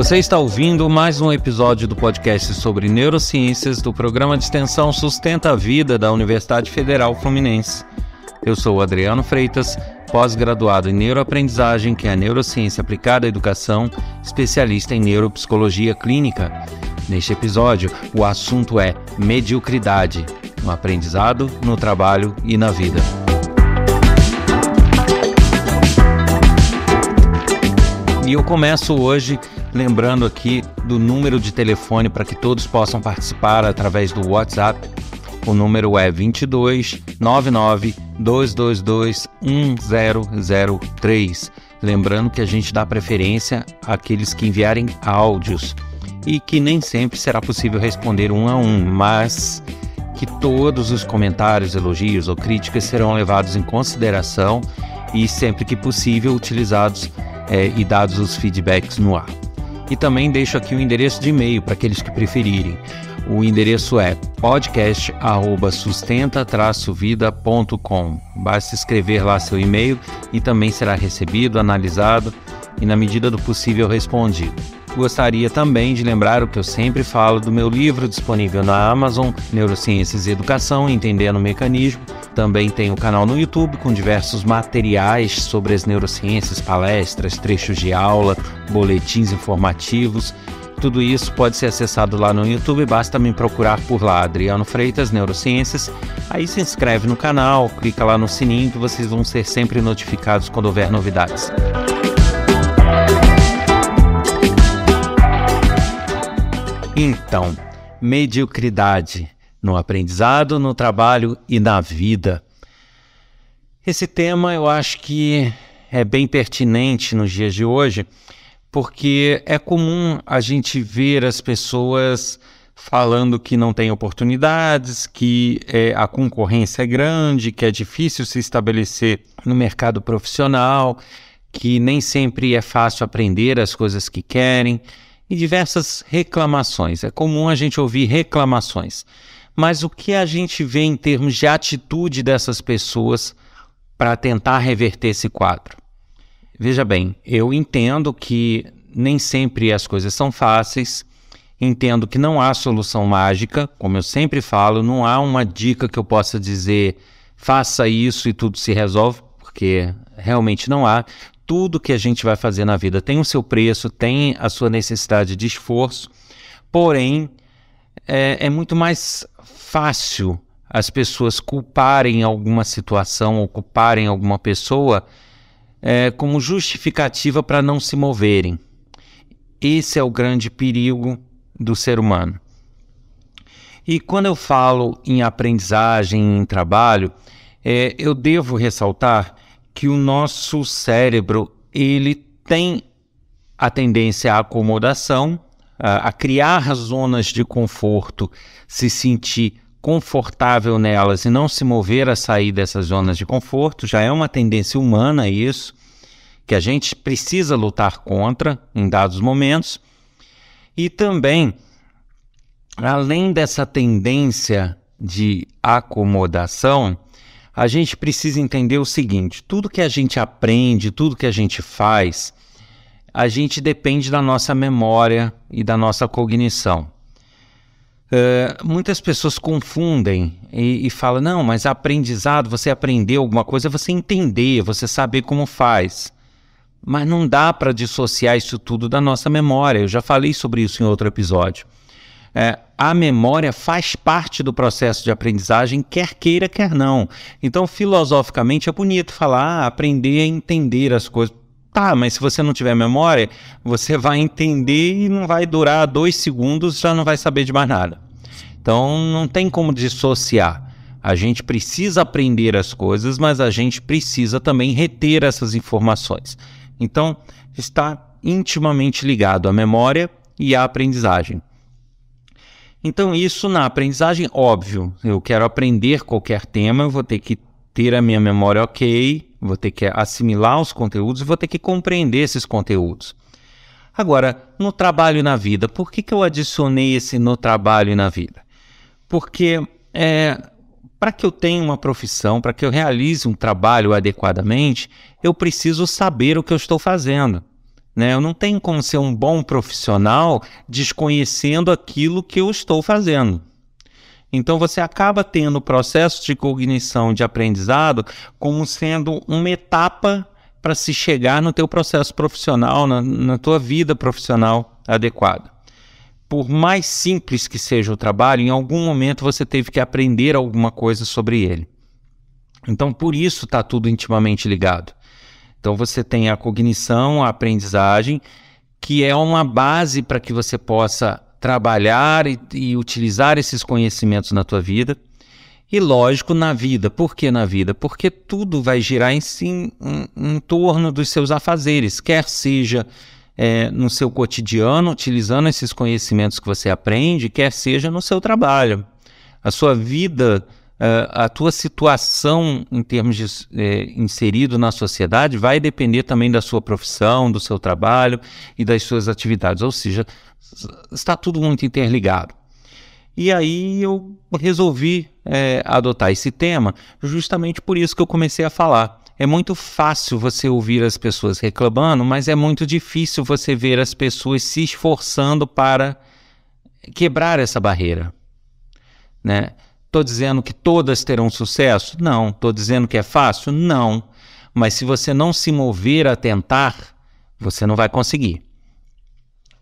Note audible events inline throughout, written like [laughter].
Você está ouvindo mais um episódio do podcast sobre neurociências do programa de extensão Sustenta a Vida da Universidade Federal Fluminense. Eu sou Adriano Freitas, pós-graduado em neuroaprendizagem, que é a neurociência aplicada à educação, especialista em neuropsicologia clínica. Neste episódio, o assunto é mediocridade, no aprendizado no trabalho e na vida. E eu começo hoje lembrando aqui do número de telefone para que todos possam participar através do WhatsApp. O número é 22 99 222 1003. Lembrando que a gente dá preferência àqueles que enviarem áudios e que nem sempre será possível responder um a um, mas que todos os comentários, elogios ou críticas serão levados em consideração e, sempre que possível, utilizados é, e dados os feedbacks no ar. E também deixo aqui o endereço de e-mail para aqueles que preferirem. O endereço é podcast@sustenta-vida.com. Basta escrever lá seu e-mail e também será recebido, analisado e na medida do possível respondido. Gostaria também de lembrar o que eu sempre falo do meu livro disponível na Amazon, Neurociências e Educação, Entendendo o Mecanismo, também tem o canal no YouTube com diversos materiais sobre as neurociências, palestras, trechos de aula, boletins informativos. Tudo isso pode ser acessado lá no YouTube, basta me procurar por lá, Adriano Freitas Neurociências. Aí se inscreve no canal, clica lá no sininho que vocês vão ser sempre notificados quando houver novidades. Então, mediocridade no aprendizado, no trabalho e na vida. Esse tema eu acho que é bem pertinente nos dias de hoje, porque é comum a gente ver as pessoas falando que não tem oportunidades, que é, a concorrência é grande, que é difícil se estabelecer no mercado profissional, que nem sempre é fácil aprender as coisas que querem e diversas reclamações. É comum a gente ouvir reclamações mas o que a gente vê em termos de atitude dessas pessoas para tentar reverter esse quadro? Veja bem, eu entendo que nem sempre as coisas são fáceis, entendo que não há solução mágica, como eu sempre falo, não há uma dica que eu possa dizer faça isso e tudo se resolve, porque realmente não há. Tudo que a gente vai fazer na vida tem o seu preço, tem a sua necessidade de esforço, porém, é, é muito mais fácil as pessoas culparem alguma situação ou culparem alguma pessoa é, como justificativa para não se moverem. Esse é o grande perigo do ser humano. E quando eu falo em aprendizagem, em trabalho, é, eu devo ressaltar que o nosso cérebro ele tem a tendência à acomodação ah, a criar zonas de conforto, se sentir confortável nelas e não se mover a sair dessas zonas de conforto, já é uma tendência humana isso, que a gente precisa lutar contra em dados momentos. E também, além dessa tendência de acomodação, a gente precisa entender o seguinte: tudo que a gente aprende, tudo que a gente faz, a gente depende da nossa memória e da nossa cognição. Uh, muitas pessoas confundem e, e falam: não, mas aprendizado, você aprender alguma coisa, é você entender, você saber como faz. Mas não dá para dissociar isso tudo da nossa memória. Eu já falei sobre isso em outro episódio. É, a memória faz parte do processo de aprendizagem, quer queira, quer não. Então, filosoficamente, é bonito falar, ah, aprender a entender as coisas. Tá, mas se você não tiver memória, você vai entender e não vai durar dois segundos, já não vai saber de mais nada. Então não tem como dissociar. A gente precisa aprender as coisas, mas a gente precisa também reter essas informações. Então está intimamente ligado à memória e à aprendizagem. Então, isso na aprendizagem, óbvio, eu quero aprender qualquer tema, eu vou ter que ter a minha memória ok, vou ter que assimilar os conteúdos e vou ter que compreender esses conteúdos. Agora, no trabalho e na vida, por que, que eu adicionei esse no trabalho e na vida? Porque é, para que eu tenha uma profissão, para que eu realize um trabalho adequadamente, eu preciso saber o que eu estou fazendo. Né? Eu não tenho como ser um bom profissional desconhecendo aquilo que eu estou fazendo. Então você acaba tendo o processo de cognição de aprendizado como sendo uma etapa para se chegar no teu processo profissional, na, na tua vida profissional adequada. Por mais simples que seja o trabalho, em algum momento você teve que aprender alguma coisa sobre ele. Então, por isso está tudo intimamente ligado. Então, você tem a cognição, a aprendizagem, que é uma base para que você possa trabalhar e, e utilizar esses conhecimentos na tua vida. E lógico, na vida. Por que na vida? Porque tudo vai girar em, si, em, em torno dos seus afazeres, quer seja é, no seu cotidiano, utilizando esses conhecimentos que você aprende, quer seja no seu trabalho. A sua vida ah, a tua situação em termos de é, inserido na sociedade vai depender também da sua profissão, do seu trabalho e das suas atividades. Ou seja, está tudo muito interligado. E aí eu resolvi é, adotar esse tema justamente por isso que eu comecei a falar. É muito fácil você ouvir as pessoas reclamando, mas é muito difícil você ver as pessoas se esforçando para quebrar essa barreira, né? Estou dizendo que todas terão sucesso? Não. Estou dizendo que é fácil? Não. Mas se você não se mover a tentar, você não vai conseguir.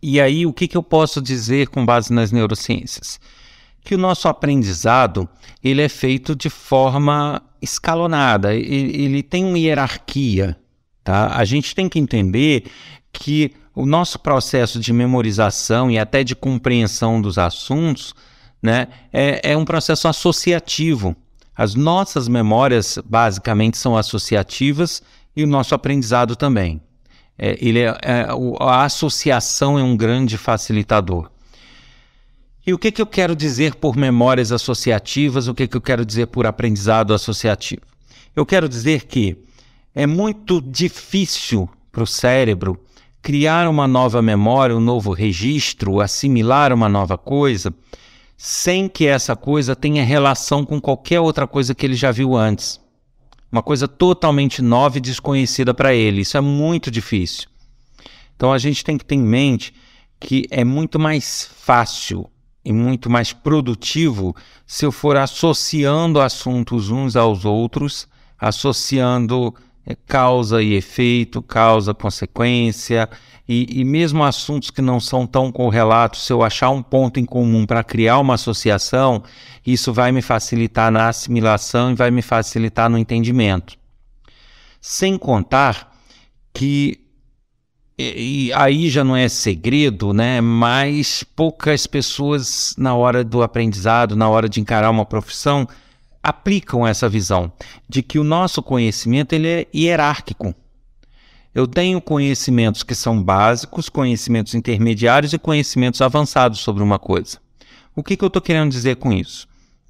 E aí, o que, que eu posso dizer com base nas neurociências? Que o nosso aprendizado ele é feito de forma escalonada, ele, ele tem uma hierarquia. Tá? A gente tem que entender que o nosso processo de memorização e até de compreensão dos assuntos né? É, é um processo associativo. As nossas memórias, basicamente, são associativas e o nosso aprendizado também. É, ele é, é, a associação é um grande facilitador. E o que, que eu quero dizer por memórias associativas? O que, que eu quero dizer por aprendizado associativo? Eu quero dizer que é muito difícil para o cérebro criar uma nova memória, um novo registro, assimilar uma nova coisa, sem que essa coisa tenha relação com qualquer outra coisa que ele já viu antes. Uma coisa totalmente nova e desconhecida para ele. Isso é muito difícil. Então a gente tem que ter em mente que é muito mais fácil e muito mais produtivo se eu for associando assuntos uns aos outros, associando é causa e efeito, causa consequência, e, e, mesmo assuntos que não são tão correlatos, se eu achar um ponto em comum para criar uma associação, isso vai me facilitar na assimilação e vai me facilitar no entendimento. Sem contar que e, e aí já não é segredo, né? Mas poucas pessoas na hora do aprendizado, na hora de encarar uma profissão, aplicam essa visão de que o nosso conhecimento ele é hierárquico. Eu tenho conhecimentos que são básicos, conhecimentos intermediários e conhecimentos avançados sobre uma coisa. O que, que eu estou querendo dizer com isso?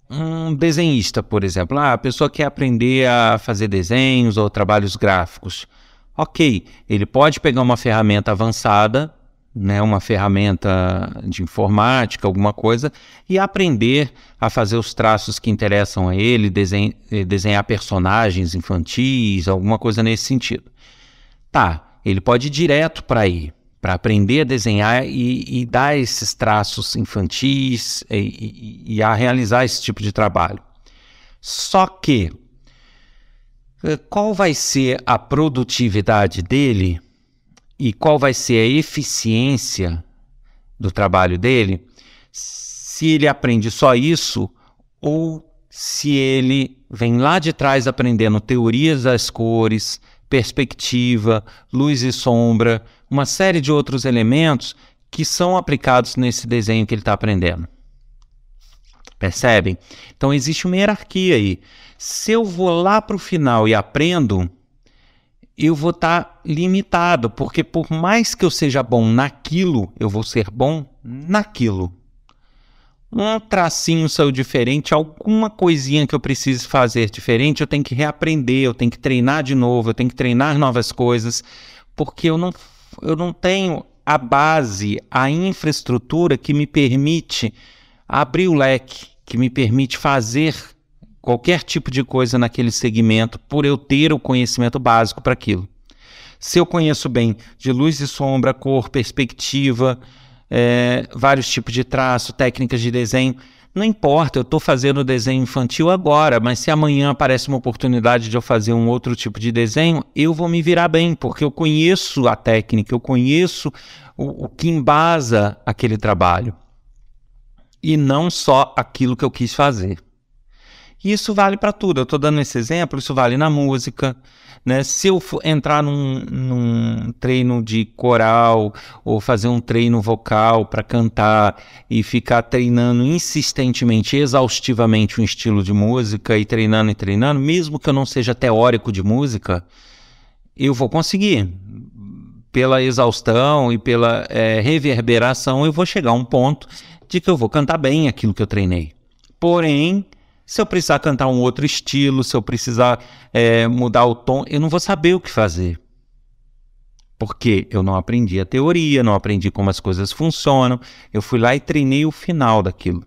Um desenhista, por exemplo, ah, a pessoa quer aprender a fazer desenhos ou trabalhos gráficos. Ok, ele pode pegar uma ferramenta avançada né, uma ferramenta de informática, alguma coisa, e aprender a fazer os traços que interessam a ele, eh, desenhar personagens infantis, alguma coisa nesse sentido. Tá, ele pode ir direto para aí, para aprender a desenhar e, e, dar esses traços infantis e, e, e a realizar esse tipo de trabalho. Só que eh, qual vai ser a produtividade dele e qual vai ser a eficiência do trabalho dele, se ele aprende só isso ou se ele vem lá de trás aprendendo teorias das cores, perspectiva, luz e sombra, uma série de outros elementos que são aplicados nesse desenho que ele está aprendendo. Percebem? Então existe uma hierarquia aí. Se eu vou lá para o final e aprendo eu vou estar tá limitado, porque por mais que eu seja bom naquilo, eu vou ser bom naquilo. Um tracinho saiu diferente, alguma coisinha que eu preciso fazer diferente, eu tenho que reaprender, eu tenho que treinar de novo, eu tenho que treinar novas coisas, porque eu não, eu não tenho a base, a infraestrutura que me permite abrir o leque, que me permite fazer qualquer tipo de coisa naquele segmento por eu ter o conhecimento básico para aquilo. Se eu conheço bem de luz e sombra, cor, perspectiva, é, vários tipos de traço, técnicas de desenho, não importa, eu estou fazendo desenho infantil agora, mas se amanhã aparece uma oportunidade de eu fazer um outro tipo de desenho, eu vou me virar bem, porque eu conheço a técnica, eu conheço o, o que embasa aquele trabalho. E não só aquilo que eu quis fazer. E isso vale para tudo. Eu estou dando esse exemplo, isso vale na música. Né? Se eu entrar num, num, treino de coral ou fazer um treino vocal para cantar e ficar treinando insistentemente, exaustivamente um estilo de música e treinando e treinando, mesmo que eu não seja teórico de música, eu vou conseguir. Pela exaustão e pela é, reverberação, eu vou chegar a um ponto de que eu vou cantar bem aquilo que eu treinei. Porém, se eu precisar cantar um outro estilo, se eu precisar é, mudar o tom, eu não vou saber o que fazer. Porque eu não aprendi a teoria, não aprendi como as coisas funcionam. Eu fui lá e treinei o final daquilo.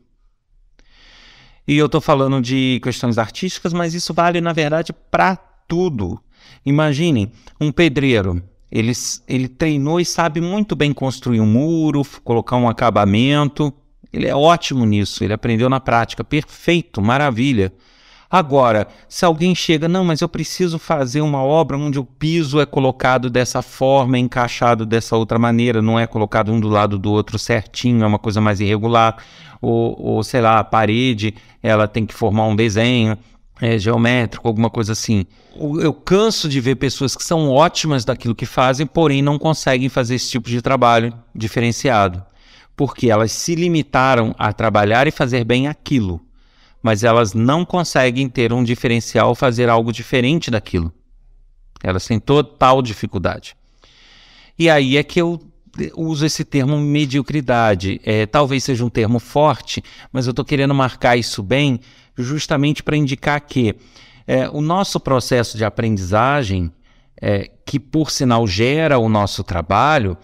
E eu estou falando de questões artísticas, mas isso vale, na verdade, para tudo. Imaginem um pedreiro. Ele, ele treinou e sabe muito bem construir um muro, colocar um acabamento. Ele é ótimo nisso, ele aprendeu na prática, perfeito, maravilha. Agora, se alguém chega, não, mas eu preciso fazer uma obra onde o piso é colocado dessa forma, encaixado dessa outra maneira, não é colocado um do lado do outro certinho, é uma coisa mais irregular, ou, ou sei lá, a parede, ela tem que formar um desenho é, geométrico, alguma coisa assim. Eu canso de ver pessoas que são ótimas daquilo que fazem, porém não conseguem fazer esse tipo de trabalho diferenciado porque elas se limitaram a trabalhar e fazer bem aquilo, mas elas não conseguem ter um diferencial ou fazer algo diferente daquilo. Elas têm total dificuldade. E aí é que eu uso esse termo mediocridade. É, talvez seja um termo forte, mas eu estou querendo marcar isso bem justamente para indicar que é, o nosso processo de aprendizagem, é, que por sinal gera o nosso trabalho,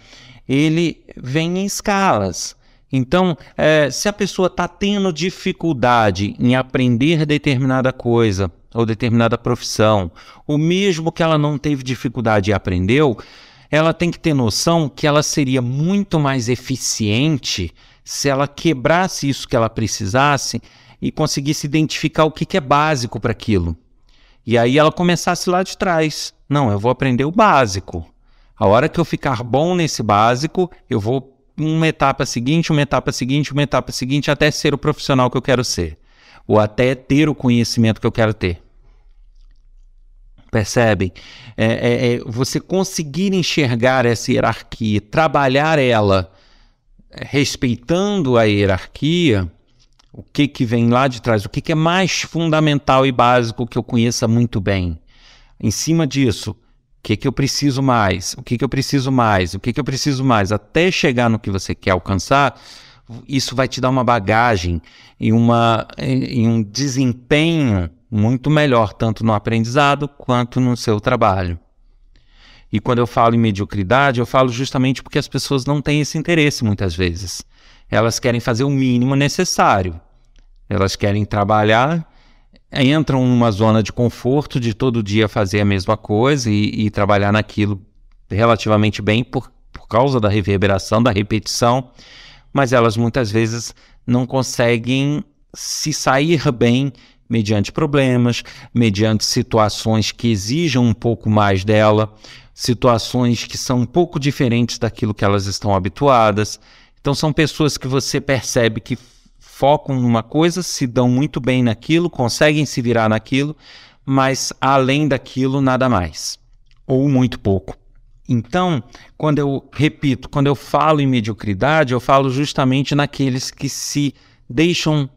ele vem em escalas. Então, é, se a pessoa está tendo dificuldade em aprender determinada coisa ou determinada profissão, o mesmo que ela não teve dificuldade e aprendeu, ela tem que ter noção que ela seria muito mais eficiente se ela quebrasse isso que ela precisasse e conseguisse identificar o que, que é básico para aquilo. E aí ela começasse lá de trás. Não, eu vou aprender o básico. A hora que eu ficar bom nesse básico, eu vou uma etapa seguinte, uma etapa seguinte, uma etapa seguinte, até ser o profissional que eu quero ser. Ou até ter o conhecimento que eu quero ter. Percebem? É, é, é você conseguir enxergar essa hierarquia, trabalhar ela é, respeitando a hierarquia, o que, que vem lá de trás, o que, que é mais fundamental e básico que eu conheça muito bem. Em cima disso, que, que eu preciso mais? O que, que eu preciso mais? O que, que eu preciso mais? Até chegar no que você quer alcançar, isso vai te dar uma bagagem e, uma, e um desempenho muito melhor, tanto no aprendizado quanto no seu trabalho. E quando eu falo em mediocridade, eu falo justamente porque as pessoas não têm esse interesse muitas vezes. Elas querem fazer o mínimo necessário. Elas querem trabalhar entram numa zona de conforto de todo dia fazer a mesma coisa e, e trabalhar naquilo relativamente bem por, por causa da reverberação, da repetição, mas elas muitas vezes não conseguem se sair bem mediante problemas, mediante situações que exijam um pouco mais dela, situações que são um pouco diferentes daquilo que elas estão habituadas. Então, são pessoas que você percebe que focam numa coisa, se dão muito bem naquilo, conseguem se virar naquilo, mas além daquilo, nada mais, ou muito pouco. Então, quando eu repito, quando eu falo em mediocridade, eu falo justamente naqueles que se deixam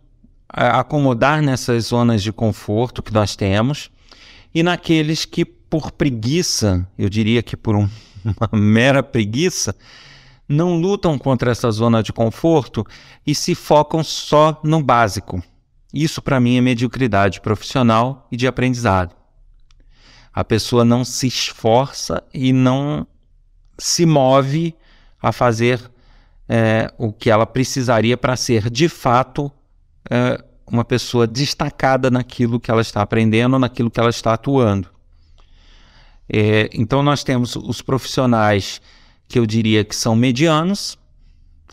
é, acomodar nessas zonas de conforto que nós temos e naqueles que, por preguiça, eu diria que por um, [laughs] uma mera preguiça, não lutam contra essa zona de conforto e se focam só no básico. Isso, para mim, é mediocridade profissional e de aprendizado. A pessoa não se esforça e não se move a fazer é, o que ela precisaria para ser, de fato, é, uma pessoa destacada naquilo que ela está aprendendo, naquilo que ela está atuando. É, então, nós temos os profissionais que eu diria que são medianos.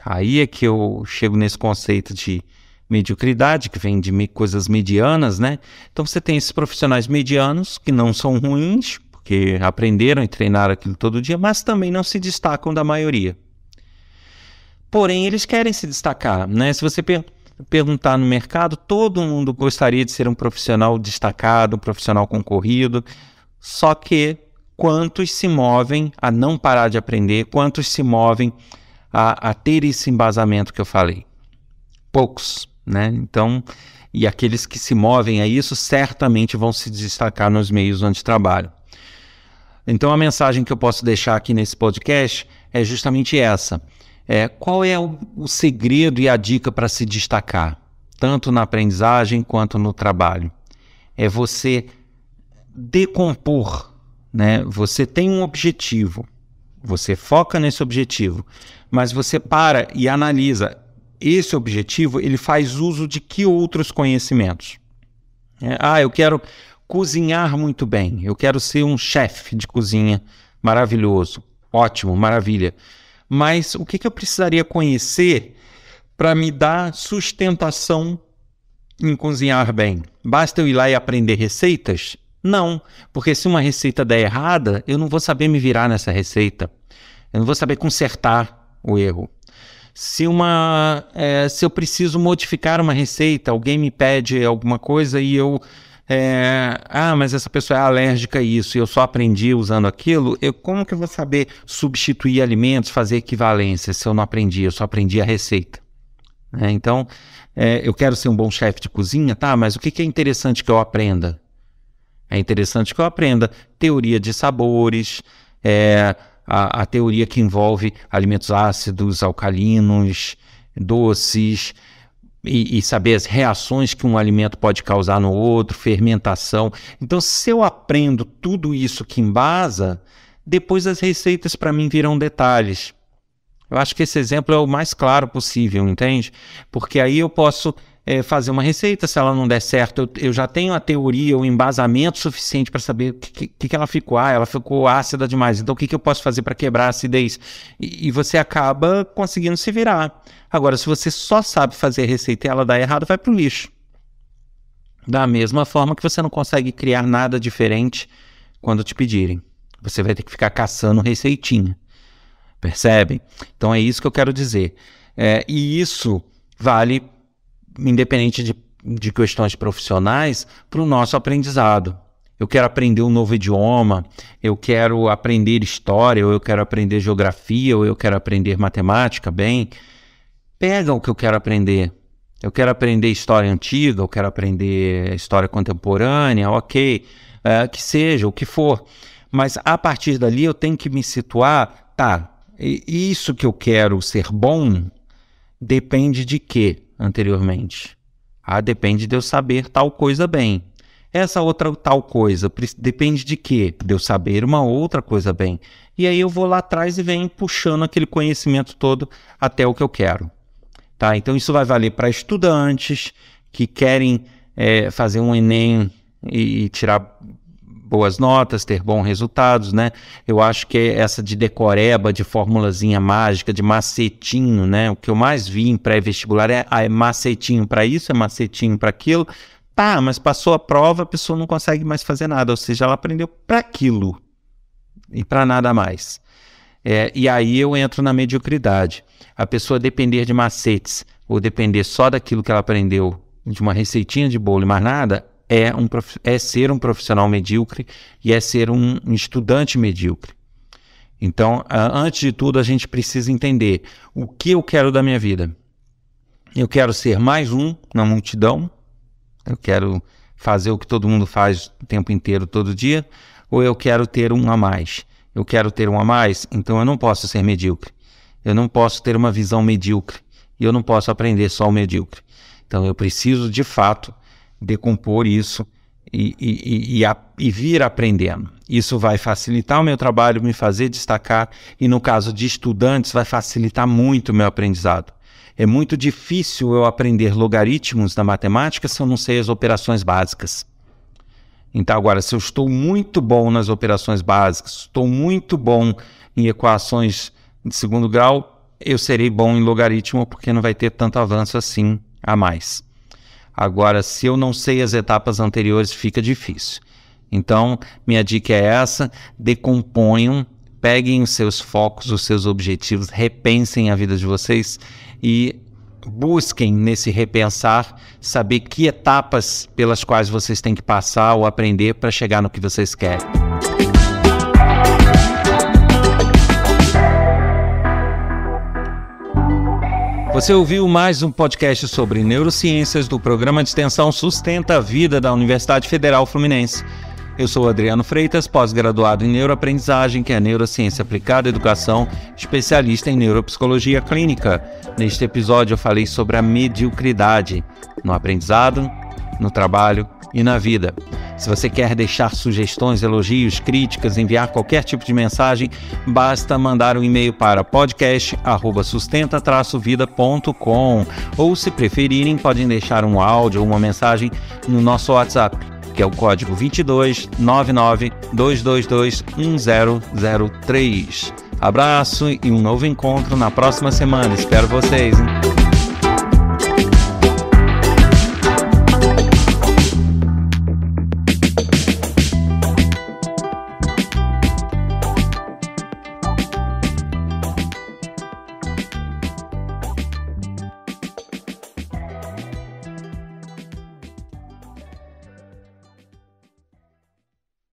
Aí é que eu chego nesse conceito de mediocridade, que vem de coisas medianas, né? Então você tem esses profissionais medianos que não são ruins, porque aprenderam e treinaram aquilo todo dia, mas também não se destacam da maioria. Porém, eles querem se destacar, né? Se você per perguntar no mercado, todo mundo gostaria de ser um profissional destacado, um profissional concorrido, só que quantos se movem a não parar de aprender, quantos se movem a, a ter esse embasamento que eu falei? Poucos, né? Então, e aqueles que se movem a isso certamente vão se destacar nos meios onde trabalham. Então, a mensagem que eu posso deixar aqui nesse podcast é justamente essa. É, qual é o, o segredo e a dica para se destacar, tanto na aprendizagem quanto no trabalho? É você decompor né? Você tem um objetivo, você foca nesse objetivo, mas você para e analisa esse objetivo, ele faz uso de que outros conhecimentos? É, ah, eu quero cozinhar muito bem, eu quero ser um chefe de cozinha maravilhoso, ótimo, maravilha. Mas o que, que eu precisaria conhecer para me dar sustentação em cozinhar bem? Basta eu ir lá e aprender receitas? Não, porque se uma receita der errada, eu não vou saber me virar nessa receita. Eu não vou saber consertar o erro. Se, uma, é, se eu preciso modificar uma receita, alguém me pede alguma coisa e eu é, ah, mas essa pessoa é alérgica a isso e eu só aprendi usando aquilo, eu, como que eu vou saber substituir alimentos, fazer equivalência se eu não aprendi, eu só aprendi a receita? É, então, é, eu quero ser um bom chefe de cozinha, tá, mas o que, que é interessante que eu aprenda? É interessante que eu aprenda teoria de sabores, é, a, a, teoria que envolve alimentos ácidos, alcalinos, doces, e, e saber as reações que um alimento pode causar no outro, fermentação. Então, se eu aprendo tudo isso que embasa, depois as receitas para mim viram detalhes. Eu acho que esse exemplo é o mais claro possível, entende? Porque aí eu posso é, fazer uma receita. Se ela não der certo, eu, eu já tenho a teoria, o embasamento suficiente para saber o que, que, que, ela ficou. Ah, ela ficou ácida demais. Então, o que, que eu posso fazer para quebrar a acidez? E, e, você acaba conseguindo se virar. Agora, se você só sabe fazer a receita e ela dá errado, vai para o lixo. Da mesma forma que você não consegue criar nada diferente quando te pedirem. Você vai ter que ficar caçando receitinha. Percebem? Então é isso que eu quero dizer. É, e isso vale independente de, de questões profissionais, para o nosso aprendizado. Eu quero aprender um novo idioma, eu quero aprender história, ou eu quero aprender geografia, ou eu quero aprender matemática, bem. Pega o que eu quero aprender. Eu quero aprender história antiga, eu quero aprender história contemporânea, ok, é, que seja, o que for. Mas a partir dali eu tenho que me situar, tá, isso que eu quero ser bom depende de quê? anteriormente. Ah, depende de eu saber tal coisa bem. Essa outra tal coisa depende de quê? De eu saber uma outra coisa bem. E aí eu vou lá atrás e venho puxando aquele conhecimento todo até o que eu quero. Tá? Então isso vai valer para estudantes que querem é, fazer um Enem e, e tirar boas notas, ter bons resultados, né? Eu acho que essa de decoreba, de formulazinha mágica, de macetinho, né? O que eu mais vi em pré-vestibular é, ah, é macetinho para isso, é macetinho para aquilo. Tá, mas passou a prova, a pessoa não consegue mais fazer nada, ou seja, ela aprendeu para aquilo e para nada mais. É, e aí eu entro na mediocridade. A pessoa depender de macetes ou depender só daquilo que ela aprendeu, de uma receitinha de bolo e mais nada, é, um, é ser um profissional medíocre e é ser um estudante medíocre. Então, antes de tudo, a gente precisa entender o que eu quero da minha vida. Eu quero ser mais um na multidão, eu quero fazer o que todo mundo faz o tempo inteiro, todo dia, ou eu quero ter um a mais. Eu quero ter um a mais, então eu não posso ser medíocre. Eu não posso ter uma visão medíocre. E eu não posso aprender só o medíocre. Então eu preciso, de fato, decompor isso e, e, e, a, e, vir aprendendo. Isso vai facilitar o meu trabalho, me fazer destacar, e no caso de estudantes, vai facilitar muito o meu aprendizado. É muito difícil eu aprender logaritmos da matemática se eu não sei as operações básicas. Então, agora, se eu estou muito bom nas operações básicas, estou muito bom em equações de segundo grau, eu serei bom em logaritmo porque não vai ter tanto avanço assim a mais. Agora, se eu não sei as etapas anteriores, fica difícil. Então, minha dica é essa: decomponham, peguem os seus focos, os seus objetivos, repensem a vida de vocês e busquem nesse repensar saber que etapas pelas quais vocês têm que passar ou aprender para chegar no que vocês querem. Você ouviu mais um podcast sobre neurociências do programa de extensão Sustenta a Vida da Universidade Federal Fluminense. Eu sou Adriano Freitas, pós-graduado em neuroaprendizagem, que é neurociência aplicada à educação, especialista em neuropsicologia clínica. Neste episódio eu falei sobre a mediocridade no aprendizado, no trabalho e na vida. Se você quer deixar sugestões, elogios, críticas, enviar qualquer tipo de mensagem, basta mandar um e-mail para podcast@sustenta-vida.com ou se preferirem, podem deixar um áudio ou uma mensagem no nosso WhatsApp, que é o código 2299 222 1003. Abraço e um novo encontro na próxima semana. Espero vocês. Hein?